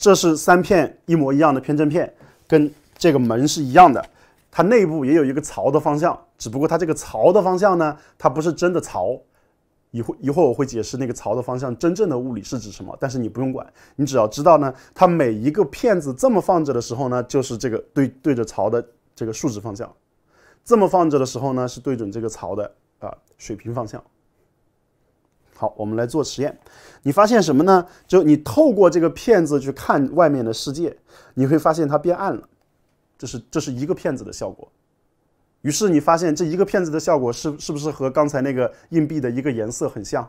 这是三片一模一样的偏振片，跟这个门是一样的，它内部也有一个槽的方向，只不过它这个槽的方向呢，它不是真的槽，一会一会儿我会解释那个槽的方向真正的物理是指什么，但是你不用管，你只要知道呢，它每一个片子这么放着的时候呢，就是这个对对着槽的这个竖直方向，这么放着的时候呢，是对准这个槽的啊水平方向。好，我们来做实验。你发现什么呢？就你透过这个片子去看外面的世界，你会发现它变暗了。这是这是一个片子的效果。于是你发现这一个片子的效果是是不是和刚才那个硬币的一个颜色很像？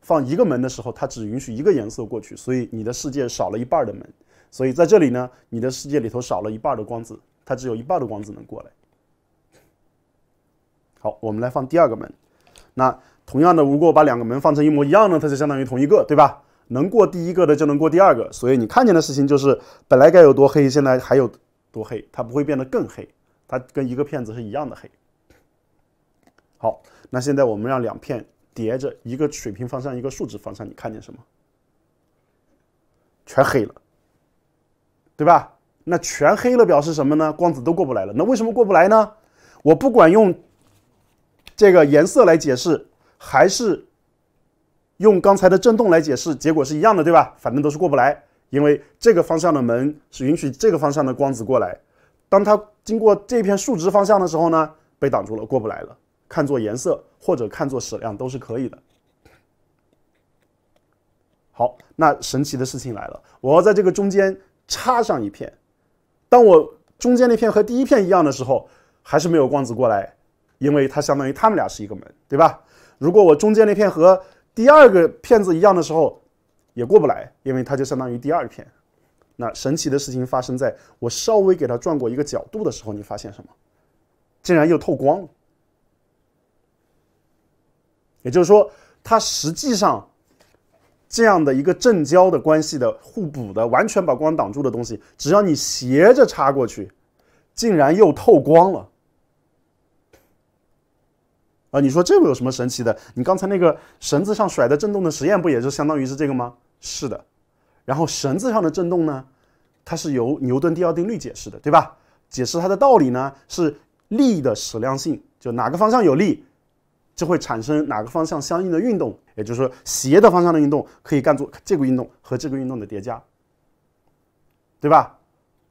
放一个门的时候，它只允许一个颜色过去，所以你的世界少了一半的门。所以在这里呢，你的世界里头少了一半的光子，它只有一半的光子能过来。好，我们来放第二个门，那。同样的，如果把两个门放成一模一样呢，它就相当于同一个，对吧？能过第一个的就能过第二个，所以你看见的事情就是本来该有多黑，现在还有多黑，它不会变得更黑，它跟一个片子是一样的黑。好，那现在我们让两片叠着，一个水平方向，一个竖直方向，你看见什么？全黑了，对吧？那全黑了表示什么呢？光子都过不来了。那为什么过不来呢？我不管用这个颜色来解释。还是用刚才的振动来解释，结果是一样的，对吧？反正都是过不来，因为这个方向的门是允许这个方向的光子过来。当它经过这片竖直方向的时候呢，被挡住了，过不来了。看作颜色或者看作矢量都是可以的。好，那神奇的事情来了，我要在这个中间插上一片，当我中间那片和第一片一样的时候，还是没有光子过来，因为它相当于它们俩是一个门，对吧？如果我中间那片和第二个片子一样的时候，也过不来，因为它就相当于第二片。那神奇的事情发生在我稍微给它转过一个角度的时候，你发现什么？竟然又透光了。也就是说，它实际上这样的一个正交的关系的互补的，完全把光挡住的东西，只要你斜着插过去，竟然又透光了。啊，你说这有什么神奇的？你刚才那个绳子上甩的振动的实验，不也是相当于是这个吗？是的。然后绳子上的振动呢，它是由牛顿第二定律解释的，对吧？解释它的道理呢是力的矢量性，就哪个方向有力，就会产生哪个方向相应的运动。也就是说，斜的方向的运动可以干做这个运动和这个运动的叠加，对吧？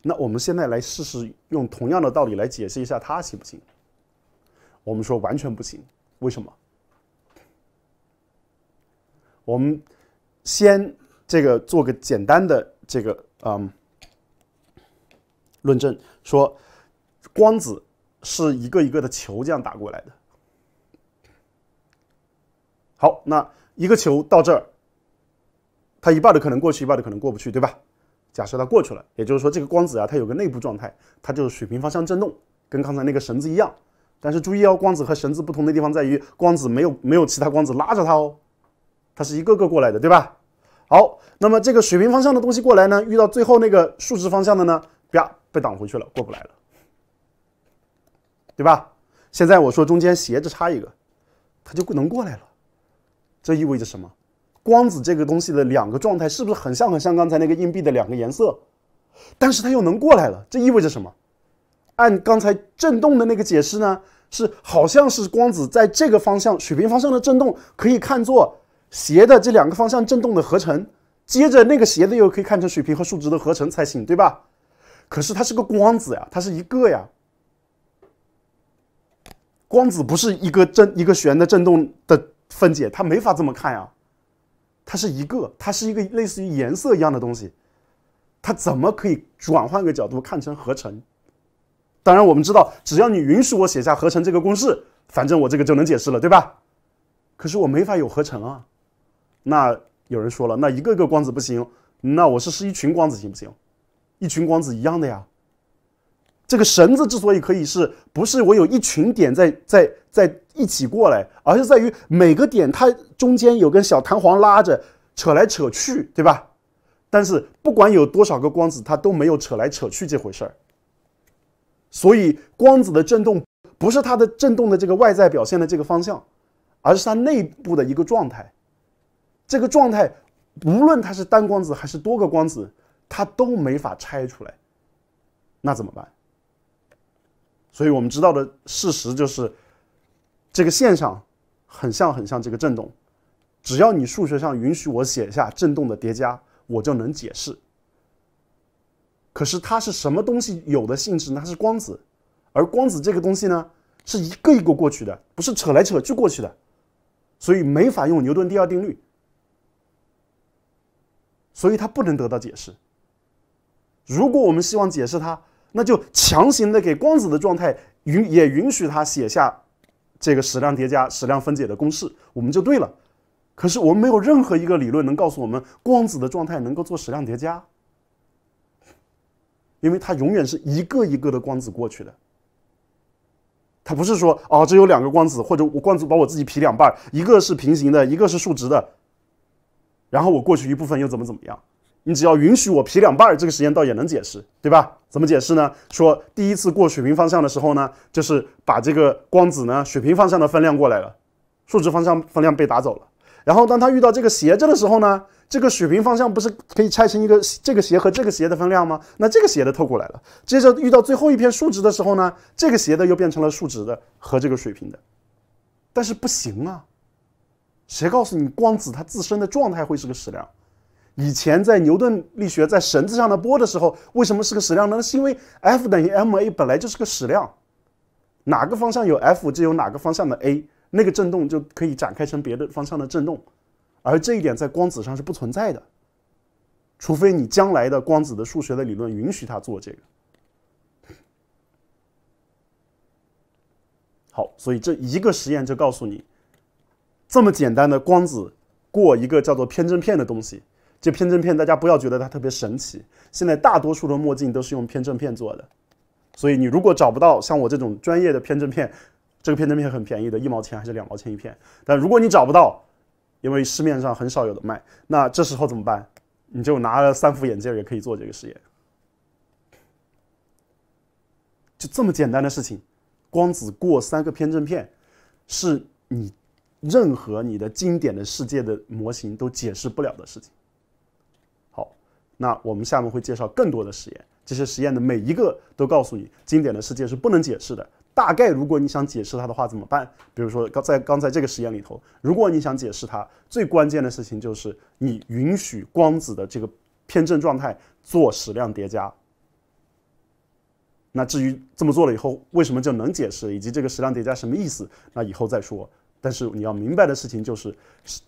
那我们现在来试试用同样的道理来解释一下它行不行？我们说完全不行，为什么？我们先这个做个简单的这个嗯论证，说光子是一个一个的球这样打过来的。好，那一个球到这儿，它一半的可能过去，一半的可能过不去，对吧？假设它过去了，也就是说这个光子啊，它有个内部状态，它就是水平方向振动，跟刚才那个绳子一样。但是注意哦，光子和绳子不同的地方在于，光子没有没有其他光子拉着它哦，它是一个个过来的，对吧？好，那么这个水平方向的东西过来呢，遇到最后那个竖直方向的呢，啪，被挡回去了，过不来了，对吧？现在我说中间斜着插一个，它就能过来了，这意味着什么？光子这个东西的两个状态是不是很像很像刚才那个硬币的两个颜色？但是它又能过来了，这意味着什么？按刚才震动的那个解释呢，是好像是光子在这个方向水平方向的震动可以看作斜的这两个方向震动的合成，接着那个斜的又可以看成水平和竖直的合成才行，对吧？可是它是个光子呀，它是一个呀。光子不是一个震一个旋的振动的分解，它没法这么看呀？它是一个，它是一个类似于颜色一样的东西，它怎么可以转换个角度看成合成？当然，我们知道，只要你允许我写下合成这个公式，反正我这个就能解释了，对吧？可是我没法有合成啊。那有人说了，那一个个光子不行，那我是是一群光子行不行？一群光子一样的呀。这个绳子之所以可以是，不是我有一群点在在在一起过来，而是在于每个点它中间有根小弹簧拉着，扯来扯去，对吧？但是不管有多少个光子，它都没有扯来扯去这回事儿。所以光子的振动不是它的振动的这个外在表现的这个方向，而是它内部的一个状态。这个状态，无论它是单光子还是多个光子，它都没法拆出来。那怎么办？所以我们知道的事实就是，这个现象很像很像这个振动。只要你数学上允许我写下振动的叠加，我就能解释。可是它是什么东西有的性质呢？它是光子，而光子这个东西呢，是一个一个过去的，不是扯来扯去过去的，所以没法用牛顿第二定律，所以它不能得到解释。如果我们希望解释它，那就强行的给光子的状态允也允许它写下这个矢量叠加、矢量分解的公式，我们就对了。可是我们没有任何一个理论能告诉我们光子的状态能够做矢量叠加。因为它永远是一个一个的光子过去的，它不是说哦，只有两个光子，或者我光子把我自己劈两半一个是平行的，一个是竖直的，然后我过去一部分又怎么怎么样？你只要允许我劈两半这个实验倒也能解释，对吧？怎么解释呢？说第一次过水平方向的时候呢，就是把这个光子呢水平方向的分量过来了，竖直方向分量被打走了。然后，当他遇到这个斜着的时候呢，这个水平方向不是可以拆成一个这个斜和这个斜的分量吗？那这个斜的透过来了。接着遇到最后一片竖直的时候呢，这个斜的又变成了竖直的和这个水平的。但是不行啊，谁告诉你光子它自身的状态会是个矢量？以前在牛顿力学在绳子上的波的时候，为什么是个矢量呢？是因为 F 等于 m a 本来就是个矢量，哪个方向有 F 就有哪个方向的 a。那个振动就可以展开成别的方向的振动，而这一点在光子上是不存在的，除非你将来的光子的数学的理论允许它做这个。好，所以这一个实验就告诉你，这么简单的光子过一个叫做偏振片的东西，这偏振片大家不要觉得它特别神奇，现在大多数的墨镜都是用偏振片做的，所以你如果找不到像我这种专业的偏振片。这个偏振片很便宜的，一毛钱还是两毛钱一片。但如果你找不到，因为市面上很少有的卖，那这时候怎么办？你就拿了三副眼镜也可以做这个实验。就这么简单的事情，光子过三个偏振片，是你任何你的经典的世界的模型都解释不了的事情。好，那我们下面会介绍更多的实验，这些实验的每一个都告诉你，经典的世界是不能解释的。大概如果你想解释它的话怎么办？比如说，刚在刚在这个实验里头，如果你想解释它，最关键的事情就是你允许光子的这个偏振状态做矢量叠加。那至于这么做了以后为什么就能解释，以及这个矢量叠加什么意思，那以后再说。但是你要明白的事情就是，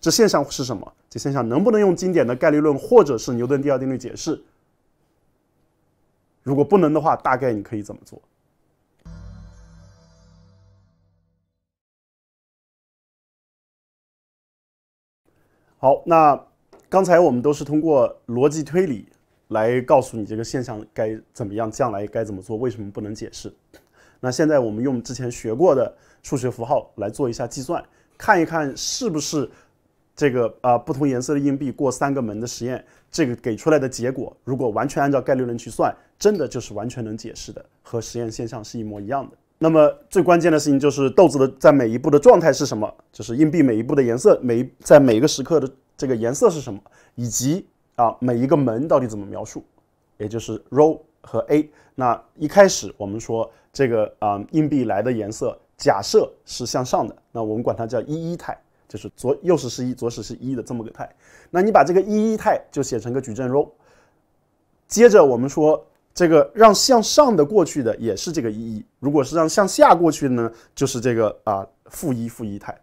这现象是什么？这现象能不能用经典的概率论或者是牛顿第二定律解释？如果不能的话，大概你可以怎么做？好，那刚才我们都是通过逻辑推理来告诉你这个现象该怎么样，将来该怎么做，为什么不能解释？那现在我们用之前学过的数学符号来做一下计算，看一看是不是这个啊不同颜色的硬币过三个门的实验，这个给出来的结果，如果完全按照概率论去算，真的就是完全能解释的，和实验现象是一模一样的。那么最关键的事情就是豆子的在每一步的状态是什么，就是硬币每一步的颜色，每一在每一个时刻的这个颜色是什么，以及啊每一个门到底怎么描述，也就是 R o 和 A。那一开始我们说这个啊硬币来的颜色假设是向上的，那我们管它叫一一态，就是左右是是一，左使是一的这么个态。那你把这个一一态就写成个矩阵 R。o 接着我们说。这个让向上的过去的也是这个一。一，如果是让向下过去的呢，就是这个啊负一负一态。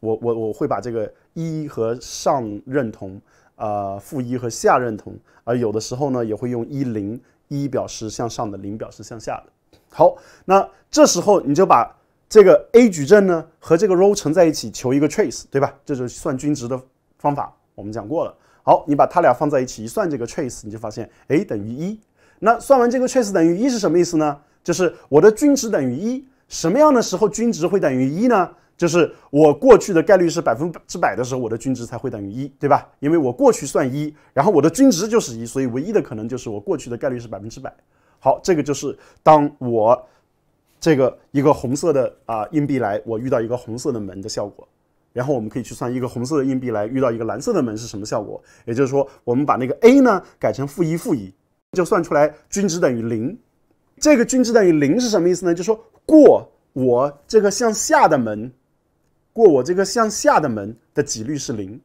我我我会把这个一和上认同，啊负一和下认同。而有的时候呢，也会用一零一表示向上的，零表示向下的。好，那这时候你就把这个 A 矩阵呢和这个 row 乘在一起，求一个 trace，对吧？这就是算均值的方法，我们讲过了。好，你把它俩放在一起一算这个 trace，你就发现哎等于一。那算完这个 trace 等于一是什么意思呢？就是我的均值等于一。什么样的时候均值会等于一呢？就是我过去的概率是百分之百的时候，我的均值才会等于一，对吧？因为我过去算一，然后我的均值就是一，所以唯一的可能就是我过去的概率是百分之百。好，这个就是当我这个一个红色的啊硬币来，我遇到一个红色的门的效果。然后我们可以去算一个红色的硬币来遇到一个蓝色的门是什么效果。也就是说，我们把那个 a 呢改成负一负一。就算出来均值等于零，这个均值等于零是什么意思呢？就说过我这个向下的门，过我这个向下的门的几率是零。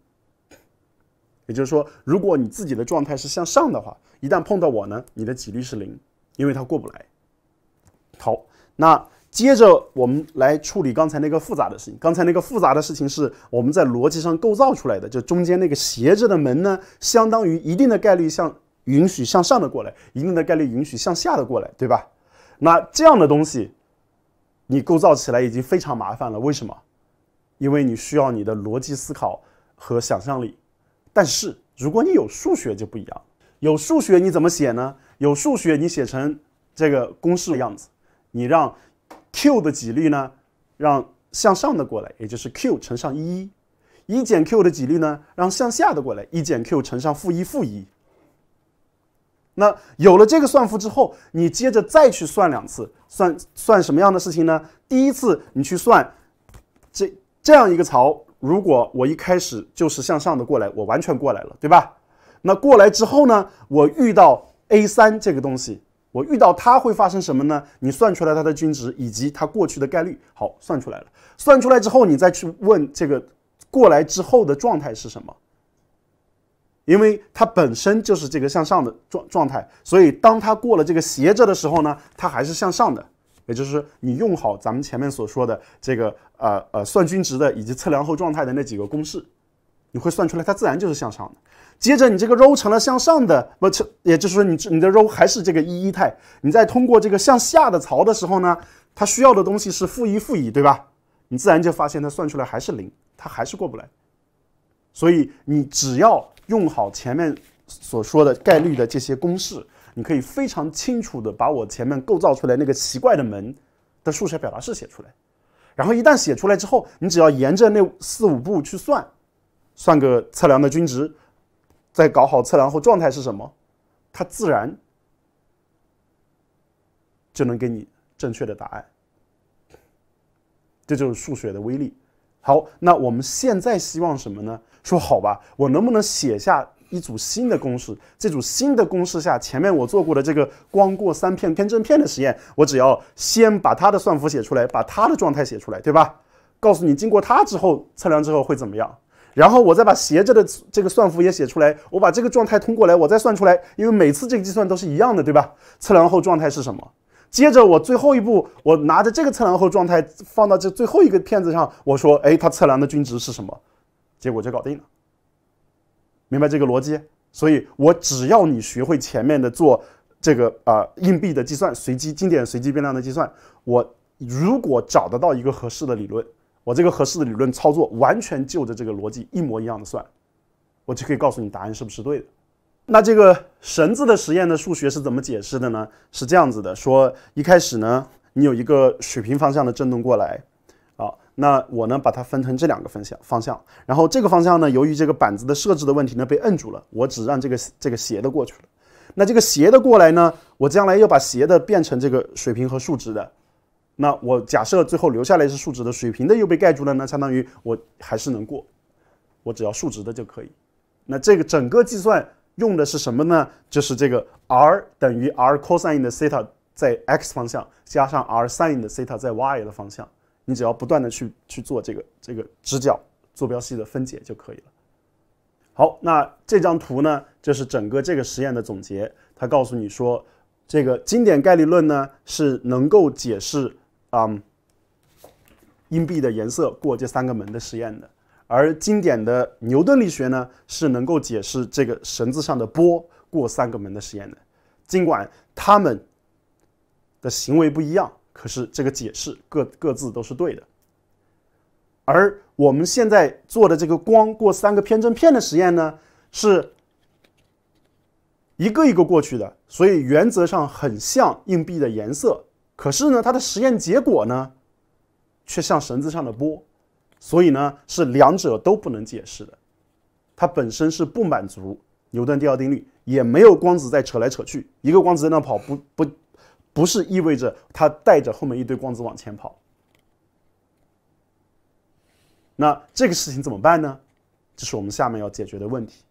也就是说，如果你自己的状态是向上的话，一旦碰到我呢，你的几率是零，因为它过不来。好，那接着我们来处理刚才那个复杂的事情。刚才那个复杂的事情是我们在逻辑上构造出来的，就中间那个斜着的门呢，相当于一定的概率向。允许向上的过来，一定的概率允许向下的过来，对吧？那这样的东西，你构造起来已经非常麻烦了。为什么？因为你需要你的逻辑思考和想象力。但是如果你有数学就不一样，有数学你怎么写呢？有数学你写成这个公式的样子，你让 q 的几率呢让向上的过来，也就是 q 乘上一，一减 q 的几率呢让向下的过来，一减 q 乘上负一负一。那有了这个算符之后，你接着再去算两次，算算什么样的事情呢？第一次你去算这这样一个槽，如果我一开始就是向上的过来，我完全过来了，对吧？那过来之后呢，我遇到 A 三这个东西，我遇到它会发生什么呢？你算出来它的均值以及它过去的概率，好，算出来了。算出来之后，你再去问这个过来之后的状态是什么。因为它本身就是这个向上的状状态，所以当它过了这个斜着的时候呢，它还是向上的。也就是说，你用好咱们前面所说的这个呃呃算均值的以及测量后状态的那几个公式，你会算出来它自然就是向上的。接着你这个 ρ 成了向上的，不，也就是说你你的 ρ 还是这个一一态。你在通过这个向下的槽的时候呢，它需要的东西是负一负一，对吧？你自然就发现它算出来还是零，它还是过不来。所以你只要用好前面所说的概率的这些公式，你可以非常清楚的把我前面构造出来那个奇怪的门的数学表达式写出来，然后一旦写出来之后，你只要沿着那四五步去算，算个测量的均值，再搞好测量后状态是什么，它自然就能给你正确的答案。这就是数学的威力。好，那我们现在希望什么呢？说好吧，我能不能写下一组新的公式？这组新的公式下，前面我做过的这个光过三片偏振片的实验，我只要先把它的算符写出来，把它的状态写出来，对吧？告诉你经过它之后测量之后会怎么样，然后我再把斜着的这个算符也写出来，我把这个状态通过来，我再算出来，因为每次这个计算都是一样的，对吧？测量后状态是什么？接着我最后一步，我拿着这个测量后状态放到这最后一个片子上，我说，哎，它测量的均值是什么？结果就搞定了。明白这个逻辑？所以我只要你学会前面的做这个啊硬币的计算，随机经典随机变量的计算，我如果找得到一个合适的理论，我这个合适的理论操作完全就着这个逻辑一模一样的算，我就可以告诉你答案是不是对的。那这个绳子的实验的数学是怎么解释的呢？是这样子的：说一开始呢，你有一个水平方向的振动过来，啊，那我呢把它分成这两个方向方向，然后这个方向呢，由于这个板子的设置的问题呢被摁住了，我只让这个这个斜的过去了。那这个斜的过来呢，我将来要把斜的变成这个水平和竖直的。那我假设最后留下来是竖直的，水平的又被盖住了，那相当于我还是能过，我只要竖直的就可以。那这个整个计算。用的是什么呢？就是这个 r 等于 r cosine 的西塔在 x 方向，加上 r sine 的西塔在 y 的方向。你只要不断的去去做这个这个直角坐标系的分解就可以了。好，那这张图呢，就是整个这个实验的总结。它告诉你说，这个经典概率论呢，是能够解释啊硬币的颜色过这三个门的实验的。而经典的牛顿力学呢，是能够解释这个绳子上的波过三个门的实验的。尽管他们的行为不一样，可是这个解释各各自都是对的。而我们现在做的这个光过三个偏振片的实验呢，是一个一个过去的，所以原则上很像硬币的颜色。可是呢，它的实验结果呢，却像绳子上的波。所以呢，是两者都不能解释的，它本身是不满足牛顿第二定律，也没有光子在扯来扯去，一个光子在那跑，不不，不是意味着它带着后面一堆光子往前跑。那这个事情怎么办呢？这是我们下面要解决的问题。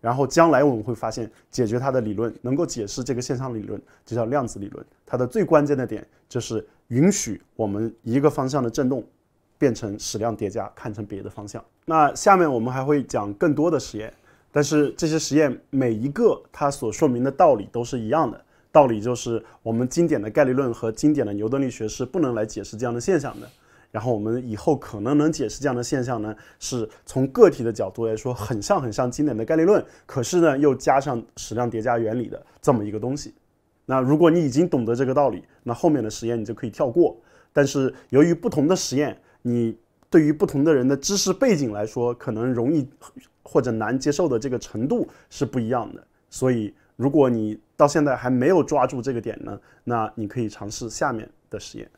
然后将来我们会发现，解决它的理论能够解释这个现象，理论就叫量子理论。它的最关键的点就是允许我们一个方向的振动。变成矢量叠加，看成别的方向。那下面我们还会讲更多的实验，但是这些实验每一个它所说明的道理都是一样的。道理就是我们经典的概率论和经典的牛顿力学是不能来解释这样的现象的。然后我们以后可能能解释这样的现象呢，是从个体的角度来说，很像很像经典的概率论，可是呢又加上矢量叠加原理的这么一个东西。那如果你已经懂得这个道理，那后面的实验你就可以跳过。但是由于不同的实验。你对于不同的人的知识背景来说，可能容易或者难接受的这个程度是不一样的。所以，如果你到现在还没有抓住这个点呢，那你可以尝试下面的实验。